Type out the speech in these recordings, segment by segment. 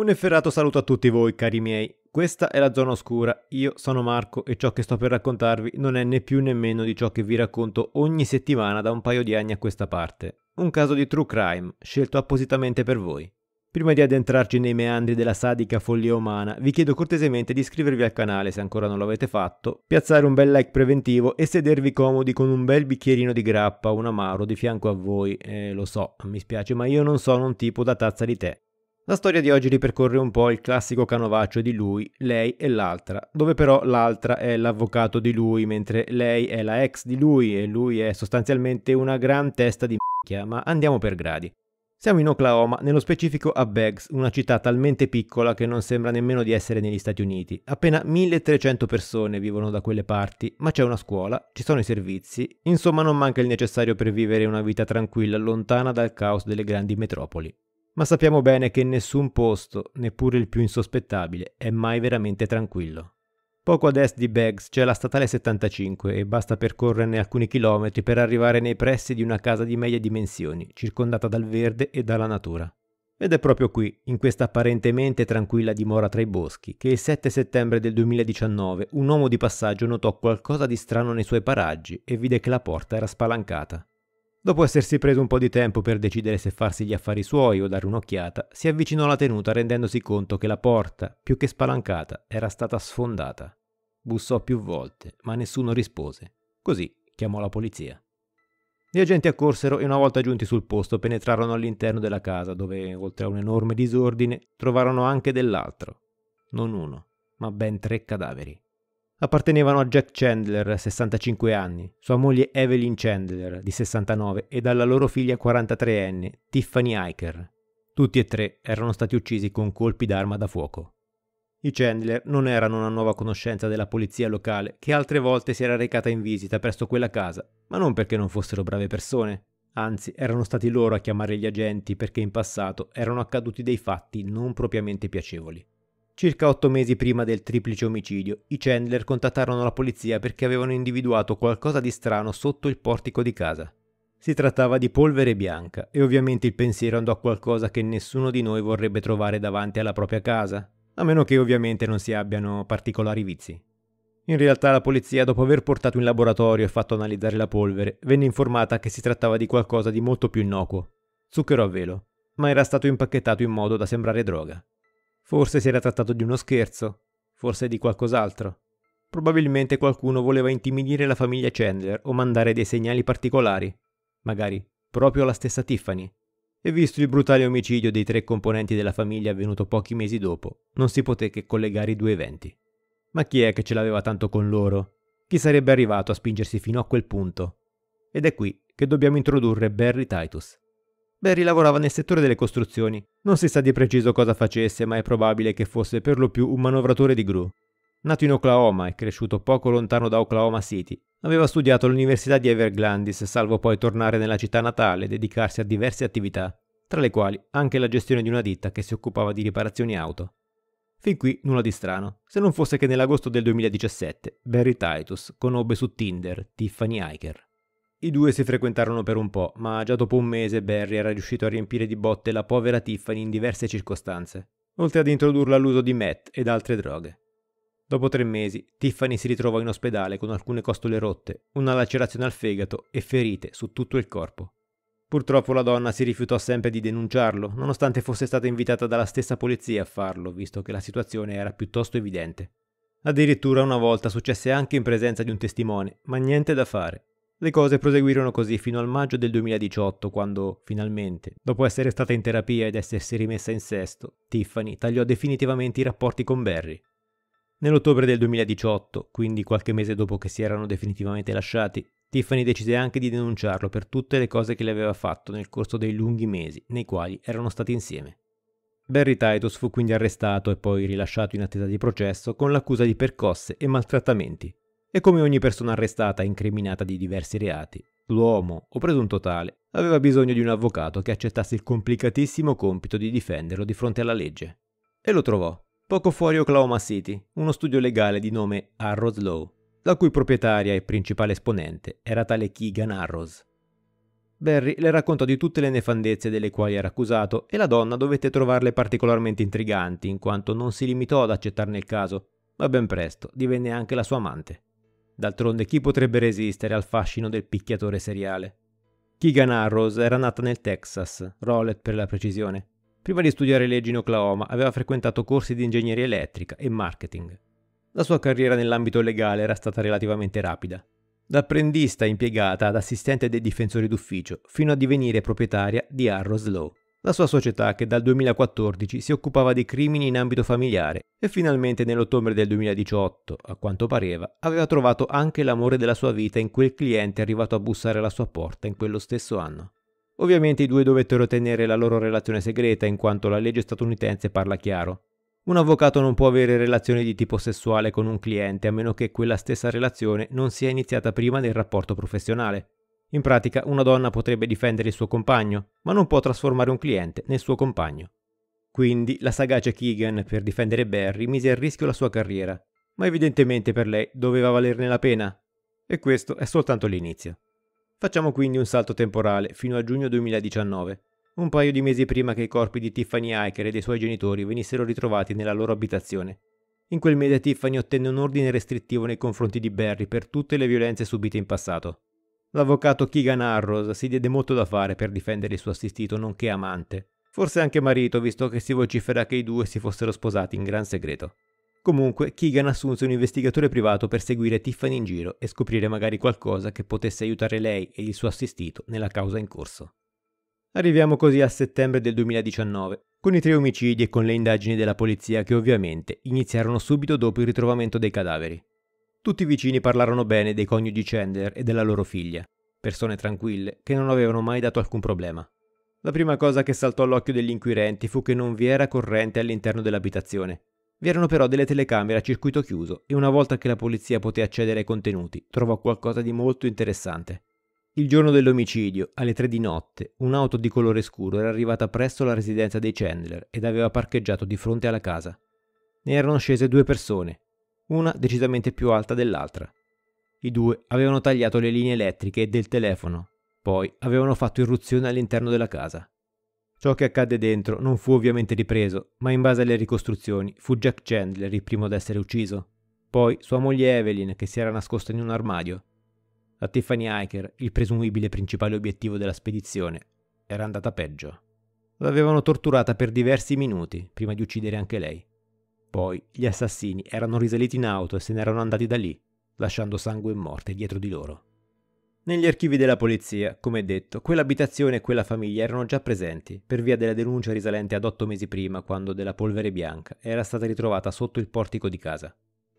Un efferato saluto a tutti voi, cari miei. Questa è la zona oscura, io sono Marco e ciò che sto per raccontarvi non è né più né meno di ciò che vi racconto ogni settimana da un paio di anni a questa parte. Un caso di true crime, scelto appositamente per voi. Prima di addentrarci nei meandri della sadica follia umana, vi chiedo cortesemente di iscrivervi al canale se ancora non lo avete fatto, piazzare un bel like preventivo e sedervi comodi con un bel bicchierino di grappa, un amaro di fianco a voi. Eh, lo so, mi spiace, ma io non sono un tipo da tazza di tè. La storia di oggi ripercorre un po' il classico canovaccio di lui, lei e l'altra, dove però l'altra è l'avvocato di lui, mentre lei è la ex di lui e lui è sostanzialmente una gran testa di m***a, ma andiamo per gradi. Siamo in Oklahoma, nello specifico a Beggs, una città talmente piccola che non sembra nemmeno di essere negli Stati Uniti. Appena 1300 persone vivono da quelle parti, ma c'è una scuola, ci sono i servizi, insomma non manca il necessario per vivere una vita tranquilla, lontana dal caos delle grandi metropoli. Ma sappiamo bene che nessun posto, neppure il più insospettabile, è mai veramente tranquillo. Poco a est di Beggs c'è la statale 75 e basta percorrerne alcuni chilometri per arrivare nei pressi di una casa di medie dimensioni, circondata dal verde e dalla natura. Ed è proprio qui, in questa apparentemente tranquilla dimora tra i boschi, che il 7 settembre del 2019 un uomo di passaggio notò qualcosa di strano nei suoi paraggi e vide che la porta era spalancata. Dopo essersi preso un po' di tempo per decidere se farsi gli affari suoi o dare un'occhiata, si avvicinò alla tenuta rendendosi conto che la porta, più che spalancata, era stata sfondata. Bussò più volte, ma nessuno rispose. Così chiamò la polizia. Gli agenti accorsero e una volta giunti sul posto penetrarono all'interno della casa dove, oltre a un enorme disordine, trovarono anche dell'altro. Non uno, ma ben tre cadaveri appartenevano a Jack Chandler, 65 anni, sua moglie Evelyn Chandler, di 69, e alla loro figlia 43enne, Tiffany Hiker. Tutti e tre erano stati uccisi con colpi d'arma da fuoco. I Chandler non erano una nuova conoscenza della polizia locale che altre volte si era recata in visita presso quella casa, ma non perché non fossero brave persone. Anzi, erano stati loro a chiamare gli agenti perché in passato erano accaduti dei fatti non propriamente piacevoli. Circa otto mesi prima del triplice omicidio, i Chandler contattarono la polizia perché avevano individuato qualcosa di strano sotto il portico di casa. Si trattava di polvere bianca e ovviamente il pensiero andò a qualcosa che nessuno di noi vorrebbe trovare davanti alla propria casa, a meno che ovviamente non si abbiano particolari vizi. In realtà la polizia, dopo aver portato in laboratorio e fatto analizzare la polvere, venne informata che si trattava di qualcosa di molto più innocuo, zucchero a velo, ma era stato impacchettato in modo da sembrare droga. Forse si era trattato di uno scherzo, forse di qualcos'altro. Probabilmente qualcuno voleva intimidire la famiglia Chandler o mandare dei segnali particolari, magari proprio alla stessa Tiffany. E visto il brutale omicidio dei tre componenti della famiglia avvenuto pochi mesi dopo, non si poté che collegare i due eventi. Ma chi è che ce l'aveva tanto con loro? Chi sarebbe arrivato a spingersi fino a quel punto? Ed è qui che dobbiamo introdurre Barry Titus. Barry lavorava nel settore delle costruzioni. Non si sa di preciso cosa facesse, ma è probabile che fosse per lo più un manovratore di gru. Nato in Oklahoma e cresciuto poco lontano da Oklahoma City, aveva studiato all'Università di Everglandis, salvo poi tornare nella città natale e dedicarsi a diverse attività, tra le quali anche la gestione di una ditta che si occupava di riparazioni auto. Fin qui nulla di strano, se non fosse che nell'agosto del 2017 Barry Titus conobbe su Tinder Tiffany Hiker. I due si frequentarono per un po', ma già dopo un mese Barry era riuscito a riempire di botte la povera Tiffany in diverse circostanze, oltre ad introdurla all'uso di meth ed altre droghe. Dopo tre mesi, Tiffany si ritrovò in ospedale con alcune costole rotte, una lacerazione al fegato e ferite su tutto il corpo. Purtroppo la donna si rifiutò sempre di denunciarlo, nonostante fosse stata invitata dalla stessa polizia a farlo, visto che la situazione era piuttosto evidente. Addirittura una volta successe anche in presenza di un testimone, ma niente da fare, le cose proseguirono così fino al maggio del 2018, quando, finalmente, dopo essere stata in terapia ed essersi rimessa in sesto, Tiffany tagliò definitivamente i rapporti con Barry. Nell'ottobre del 2018, quindi qualche mese dopo che si erano definitivamente lasciati, Tiffany decise anche di denunciarlo per tutte le cose che le aveva fatto nel corso dei lunghi mesi nei quali erano stati insieme. Barry Titus fu quindi arrestato e poi rilasciato in attesa di processo con l'accusa di percosse e maltrattamenti, e come ogni persona arrestata e incriminata di diversi reati, l'uomo, o presunto tale, aveva bisogno di un avvocato che accettasse il complicatissimo compito di difenderlo di fronte alla legge. E lo trovò, poco fuori Oklahoma City, uno studio legale di nome Arrows Law, la cui proprietaria e principale esponente era tale Keegan Arrows. Barry le raccontò di tutte le nefandezze delle quali era accusato e la donna dovette trovarle particolarmente intriganti in quanto non si limitò ad accettarne il caso, ma ben presto divenne anche la sua amante. D'altronde chi potrebbe resistere al fascino del picchiatore seriale? Keegan Arrows era nata nel Texas, Rowlett per la precisione. Prima di studiare legge in Oklahoma aveva frequentato corsi di ingegneria elettrica e marketing. La sua carriera nell'ambito legale era stata relativamente rapida. Da apprendista impiegata ad assistente dei difensori d'ufficio fino a divenire proprietaria di Arrows Law la sua società che dal 2014 si occupava di crimini in ambito familiare e finalmente nell'ottobre del 2018, a quanto pareva, aveva trovato anche l'amore della sua vita in quel cliente arrivato a bussare alla sua porta in quello stesso anno. Ovviamente i due dovettero tenere la loro relazione segreta in quanto la legge statunitense parla chiaro. Un avvocato non può avere relazioni di tipo sessuale con un cliente a meno che quella stessa relazione non sia iniziata prima del rapporto professionale. In pratica, una donna potrebbe difendere il suo compagno, ma non può trasformare un cliente nel suo compagno. Quindi, la sagace Keegan, per difendere Barry, mise a rischio la sua carriera, ma evidentemente per lei doveva valerne la pena. E questo è soltanto l'inizio. Facciamo quindi un salto temporale fino a giugno 2019, un paio di mesi prima che i corpi di Tiffany Hiker e dei suoi genitori venissero ritrovati nella loro abitazione. In quel mese Tiffany ottenne un ordine restrittivo nei confronti di Barry per tutte le violenze subite in passato. L'avvocato Keegan Arrows si diede molto da fare per difendere il suo assistito nonché amante. Forse anche marito, visto che si vocifera che i due si fossero sposati in gran segreto. Comunque, Keegan assunse un investigatore privato per seguire Tiffany in giro e scoprire magari qualcosa che potesse aiutare lei e il suo assistito nella causa in corso. Arriviamo così a settembre del 2019, con i tre omicidi e con le indagini della polizia che ovviamente iniziarono subito dopo il ritrovamento dei cadaveri. Tutti i vicini parlarono bene dei coniugi Chandler e della loro figlia, persone tranquille che non avevano mai dato alcun problema. La prima cosa che saltò all'occhio degli inquirenti fu che non vi era corrente all'interno dell'abitazione. Vi erano però delle telecamere a circuito chiuso e una volta che la polizia poté accedere ai contenuti, trovò qualcosa di molto interessante. Il giorno dell'omicidio, alle tre di notte, un'auto di colore scuro era arrivata presso la residenza dei Chandler ed aveva parcheggiato di fronte alla casa. Ne erano scese due persone, una decisamente più alta dell'altra. I due avevano tagliato le linee elettriche del telefono, poi avevano fatto irruzione all'interno della casa. Ciò che accadde dentro non fu ovviamente ripreso, ma in base alle ricostruzioni fu Jack Chandler il primo ad essere ucciso, poi sua moglie Evelyn che si era nascosta in un armadio. A Tiffany Hiker, il presumibile principale obiettivo della spedizione, era andata peggio. L'avevano torturata per diversi minuti prima di uccidere anche lei. Poi gli assassini erano risaliti in auto e se n'erano andati da lì, lasciando sangue e morte dietro di loro. Negli archivi della polizia, come detto, quell'abitazione e quella famiglia erano già presenti, per via della denuncia risalente ad otto mesi prima, quando della polvere bianca era stata ritrovata sotto il portico di casa.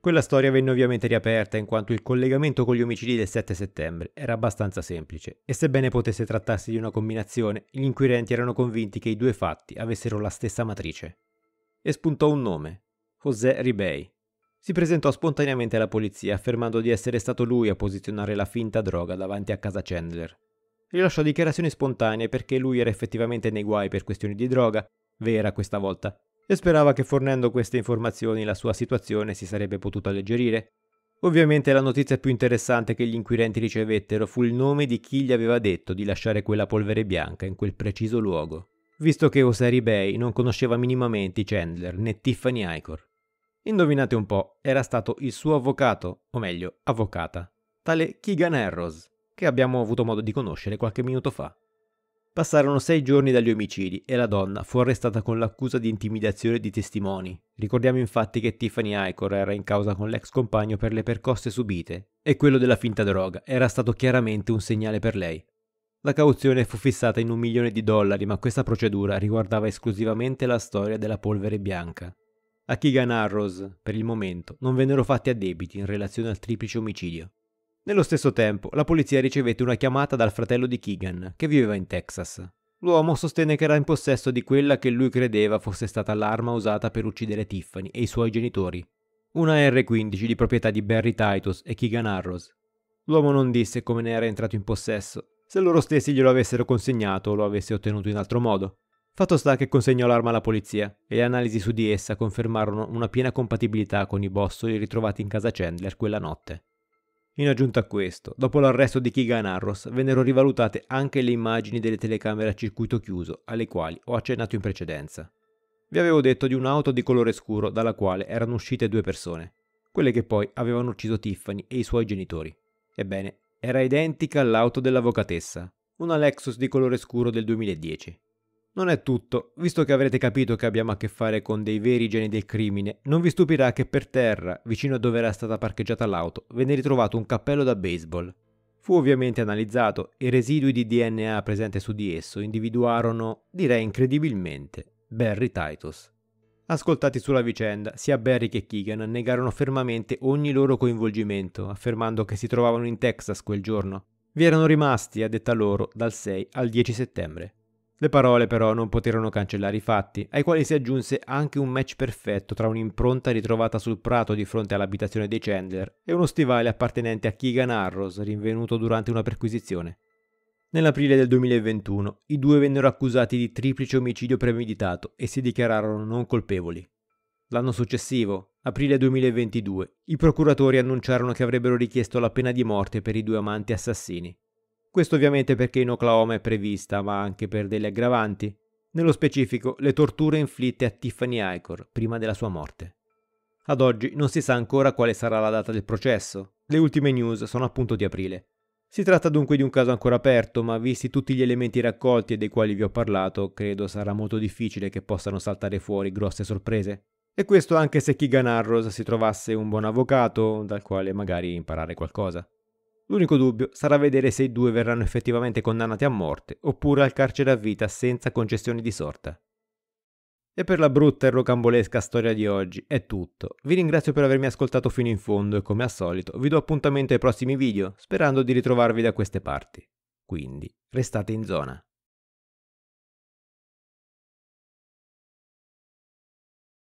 Quella storia venne ovviamente riaperta in quanto il collegamento con gli omicidi del 7 settembre era abbastanza semplice e sebbene potesse trattarsi di una combinazione, gli inquirenti erano convinti che i due fatti avessero la stessa matrice. E spuntò un nome, José Ribey. Si presentò spontaneamente alla polizia affermando di essere stato lui a posizionare la finta droga davanti a casa Chandler. Rilasciò dichiarazioni spontanee perché lui era effettivamente nei guai per questioni di droga, vera questa volta, e sperava che fornendo queste informazioni la sua situazione si sarebbe potuta alleggerire. Ovviamente la notizia più interessante che gli inquirenti ricevettero fu il nome di chi gli aveva detto di lasciare quella polvere bianca in quel preciso luogo, visto che Osari Bay non conosceva minimamente Chandler né Tiffany Icor. Indovinate un po', era stato il suo avvocato, o meglio, avvocata, tale Keegan Erros, che abbiamo avuto modo di conoscere qualche minuto fa. Passarono sei giorni dagli omicidi e la donna fu arrestata con l'accusa di intimidazione di testimoni. Ricordiamo infatti che Tiffany Icor era in causa con l'ex compagno per le percosse subite e quello della finta droga era stato chiaramente un segnale per lei. La cauzione fu fissata in un milione di dollari ma questa procedura riguardava esclusivamente la storia della polvere bianca. A Keegan Arrows, per il momento, non vennero fatti addebiti in relazione al triplice omicidio. Nello stesso tempo, la polizia ricevette una chiamata dal fratello di Keegan, che viveva in Texas. L'uomo sostenne che era in possesso di quella che lui credeva fosse stata l'arma usata per uccidere Tiffany e i suoi genitori. Una R-15 di proprietà di Barry Titus e Keegan Arrows. L'uomo non disse come ne era entrato in possesso, se loro stessi glielo avessero consegnato o lo avesse ottenuto in altro modo. Fatto sta che consegnò l'arma alla polizia e le analisi su di essa confermarono una piena compatibilità con i bossoli ritrovati in casa Chandler quella notte. In aggiunta a questo, dopo l'arresto di Keegan Arros, vennero rivalutate anche le immagini delle telecamere a circuito chiuso, alle quali ho accennato in precedenza. Vi avevo detto di un'auto di colore scuro dalla quale erano uscite due persone, quelle che poi avevano ucciso Tiffany e i suoi genitori. Ebbene, era identica all'auto dell'avvocatessa, una Lexus di colore scuro del 2010. Non è tutto, visto che avrete capito che abbiamo a che fare con dei veri geni del crimine, non vi stupirà che per terra, vicino a dove era stata parcheggiata l'auto, venne ritrovato un cappello da baseball. Fu ovviamente analizzato e i residui di DNA presente su di esso individuarono, direi incredibilmente, Barry Titus. Ascoltati sulla vicenda, sia Barry che Keegan negarono fermamente ogni loro coinvolgimento, affermando che si trovavano in Texas quel giorno. Vi erano rimasti, a detta loro, dal 6 al 10 settembre. Le parole però non poterono cancellare i fatti, ai quali si aggiunse anche un match perfetto tra un'impronta ritrovata sul prato di fronte all'abitazione dei Chandler e uno stivale appartenente a Keegan Arrows rinvenuto durante una perquisizione. Nell'aprile del 2021 i due vennero accusati di triplice omicidio premeditato e si dichiararono non colpevoli. L'anno successivo, aprile 2022, i procuratori annunciarono che avrebbero richiesto la pena di morte per i due amanti assassini. Questo ovviamente perché in Oklahoma è prevista, ma anche per delle aggravanti, nello specifico le torture inflitte a Tiffany Icor prima della sua morte. Ad oggi non si sa ancora quale sarà la data del processo, le ultime news sono appunto di aprile. Si tratta dunque di un caso ancora aperto, ma visti tutti gli elementi raccolti e dei quali vi ho parlato, credo sarà molto difficile che possano saltare fuori grosse sorprese. E questo anche se Keegan Arrows si trovasse un buon avvocato dal quale magari imparare qualcosa. L'unico dubbio sarà vedere se i due verranno effettivamente condannati a morte oppure al carcere a vita senza concessioni di sorta. E per la brutta e rocambolesca storia di oggi è tutto. Vi ringrazio per avermi ascoltato fino in fondo e come al solito vi do appuntamento ai prossimi video sperando di ritrovarvi da queste parti. Quindi restate in zona.